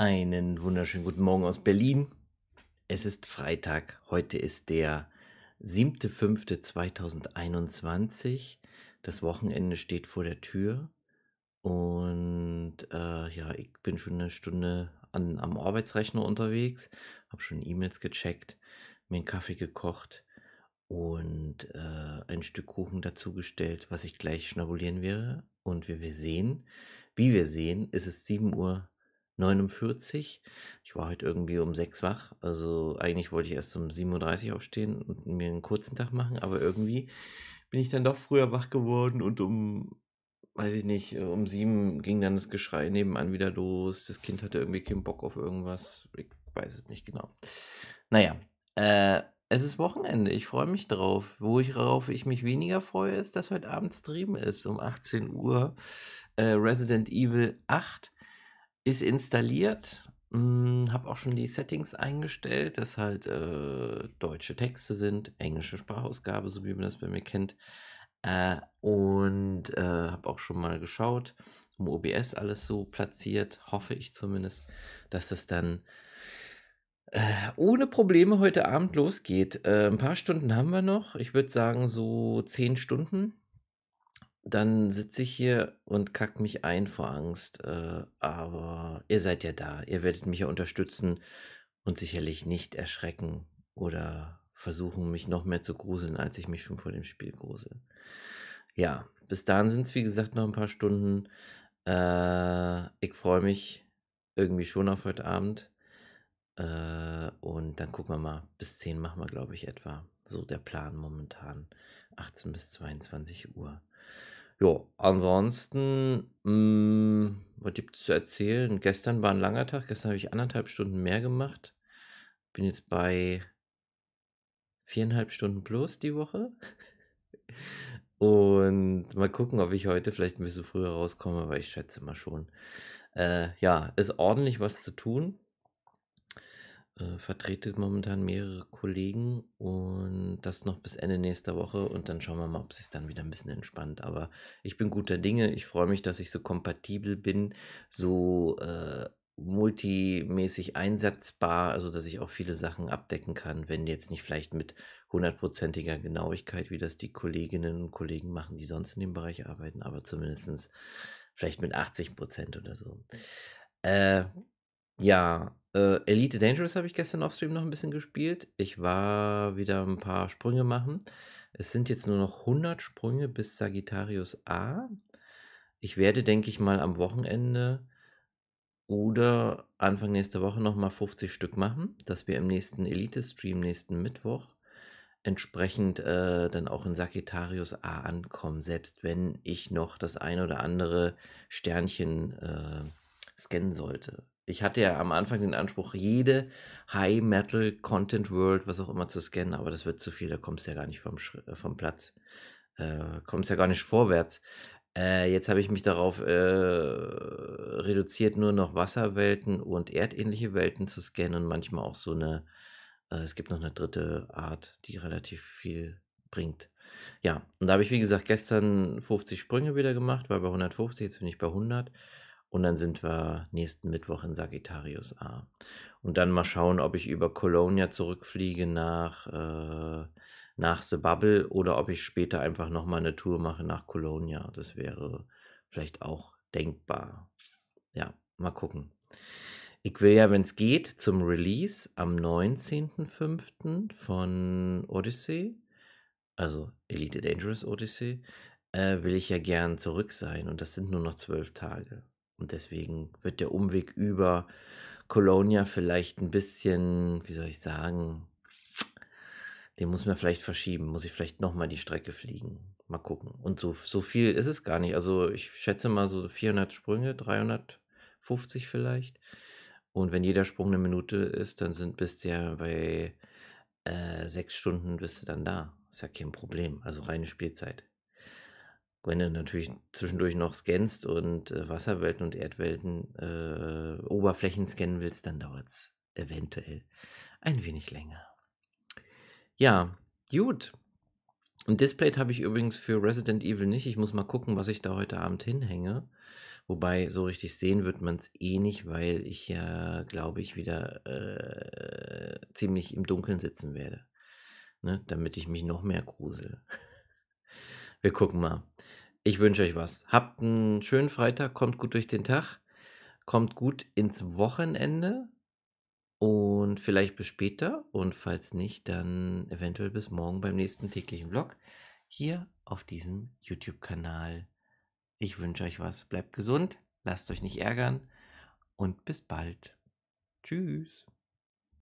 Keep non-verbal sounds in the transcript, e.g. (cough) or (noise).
Einen wunderschönen guten Morgen aus Berlin. Es ist Freitag, heute ist der 7.5.2021. Das Wochenende steht vor der Tür und äh, ja, ich bin schon eine Stunde an, am Arbeitsrechner unterwegs, habe schon E-Mails gecheckt, mir einen Kaffee gekocht und äh, ein Stück Kuchen dazugestellt, was ich gleich schnabulieren werde. Und wie wir sehen, wie wir sehen, ist es 7 Uhr 49. Ich war heute irgendwie um 6 wach. Also eigentlich wollte ich erst um 37 aufstehen und mir einen kurzen Tag machen, aber irgendwie bin ich dann doch früher wach geworden und um, weiß ich nicht, äh, um 7 ging dann das Geschrei nebenan wieder los. Das Kind hatte irgendwie keinen Bock auf irgendwas. Ich weiß es nicht genau. Naja, äh, es ist Wochenende, ich freue mich drauf. Wo ich darauf ich mich weniger freue, ist, dass heute Abend Stream ist um 18 Uhr. Äh, Resident Evil 8 ist installiert. Hm, habe auch schon die Settings eingestellt, dass halt äh, deutsche Texte sind, englische Sprachausgabe, so wie man das bei mir kennt. Äh, und äh, habe auch schon mal geschaut, um OBS alles so platziert, hoffe ich zumindest, dass das dann äh, ohne Probleme heute Abend losgeht. Äh, ein paar Stunden haben wir noch. Ich würde sagen so zehn Stunden dann sitze ich hier und kack mich ein vor Angst. Äh, aber ihr seid ja da. Ihr werdet mich ja unterstützen und sicherlich nicht erschrecken oder versuchen, mich noch mehr zu gruseln, als ich mich schon vor dem Spiel grusel. Ja, bis dahin sind es, wie gesagt, noch ein paar Stunden. Äh, ich freue mich irgendwie schon auf heute Abend. Äh, und dann gucken wir mal. Bis 10 machen wir, glaube ich, etwa. So der Plan momentan. 18 bis 22 Uhr. Jo, ansonsten, mh, mm, was gibt es zu erzählen? Gestern war ein langer Tag, gestern habe ich anderthalb Stunden mehr gemacht. Bin jetzt bei viereinhalb Stunden plus die Woche. (laughs) Und mal gucken, ob ich heute vielleicht ein bisschen früher rauskomme, weil ich schätze mal schon. Äh, ja, ist ordentlich was zu tun äh, vertrete momentan mehrere Kollegen und das noch bis Ende nächster Woche und dann schauen wir mal, ob es sich dann wieder ein bisschen entspannt. Aber ich bin guter Dinge. Ich freue mich, dass ich so kompatibel bin, so äh, multimäßig einsetzbar, also dass ich auch viele Sachen abdecken kann, wenn jetzt nicht vielleicht mit hundertprozentiger Genauigkeit, wie das die Kolleginnen und Kollegen machen, die sonst in dem Bereich arbeiten, aber zumindestens vielleicht mit 80 Prozent oder so. Äh, ja, äh, Elite Dangerous habe ich gestern auf Stream noch ein bisschen gespielt. Ich war wieder ein paar Sprünge machen. Es sind jetzt nur noch 100 Sprünge bis Sagittarius A. Ich werde, denke ich mal, am Wochenende oder Anfang nächster Woche nochmal 50 Stück machen, dass wir im nächsten Elite-Stream, nächsten Mittwoch, entsprechend äh, dann auch in Sagittarius A ankommen, selbst wenn ich noch das ein oder andere Sternchen äh, scannen sollte. Ich hatte ja am Anfang den Anspruch, jede High Metal Content World, was auch immer, zu scannen, aber das wird zu viel, da kommst du ja gar nicht vom, Schri äh, vom Platz, äh, kommst ja gar nicht vorwärts. Äh, jetzt habe ich mich darauf äh, reduziert, nur noch Wasserwelten und erdähnliche Welten zu scannen und manchmal auch so eine, äh, es gibt noch eine dritte Art, die relativ viel bringt. Ja, und da habe ich, wie gesagt, gestern 50 Sprünge wieder gemacht, war bei 150, jetzt bin ich bei 100. Und dann sind wir nächsten Mittwoch in Sagittarius A. Und dann mal schauen, ob ich über Colonia zurückfliege nach, äh, nach The Bubble oder ob ich später einfach nochmal eine Tour mache nach Colonia. Das wäre vielleicht auch denkbar. Ja, mal gucken. Ich will ja, wenn es geht, zum Release am 19.05. von Odyssey, also Elite Dangerous Odyssey, äh, will ich ja gern zurück sein. Und das sind nur noch zwölf Tage. Und deswegen wird der Umweg über Colonia vielleicht ein bisschen, wie soll ich sagen, den muss man vielleicht verschieben, muss ich vielleicht nochmal die Strecke fliegen. Mal gucken. Und so, so viel ist es gar nicht. Also ich schätze mal so 400 Sprünge, 350 vielleicht. Und wenn jeder Sprung eine Minute ist, dann sind bist du ja bei äh, sechs Stunden bist du dann da. Ist ja kein Problem. Also reine Spielzeit wenn du natürlich zwischendurch noch scannst und äh, Wasserwelten und Erdwelten äh, Oberflächen scannen willst, dann dauert es eventuell ein wenig länger. Ja, gut. Ein Display habe ich übrigens für Resident Evil nicht. Ich muss mal gucken, was ich da heute Abend hinhänge. Wobei, so richtig sehen wird man es eh nicht, weil ich ja, glaube ich, wieder äh, ziemlich im Dunkeln sitzen werde. Ne? Damit ich mich noch mehr grusel. Wir gucken mal. Ich wünsche euch was. Habt einen schönen Freitag, kommt gut durch den Tag, kommt gut ins Wochenende und vielleicht bis später und falls nicht, dann eventuell bis morgen beim nächsten täglichen Vlog hier auf diesem YouTube-Kanal. Ich wünsche euch was. Bleibt gesund, lasst euch nicht ärgern und bis bald. Tschüss.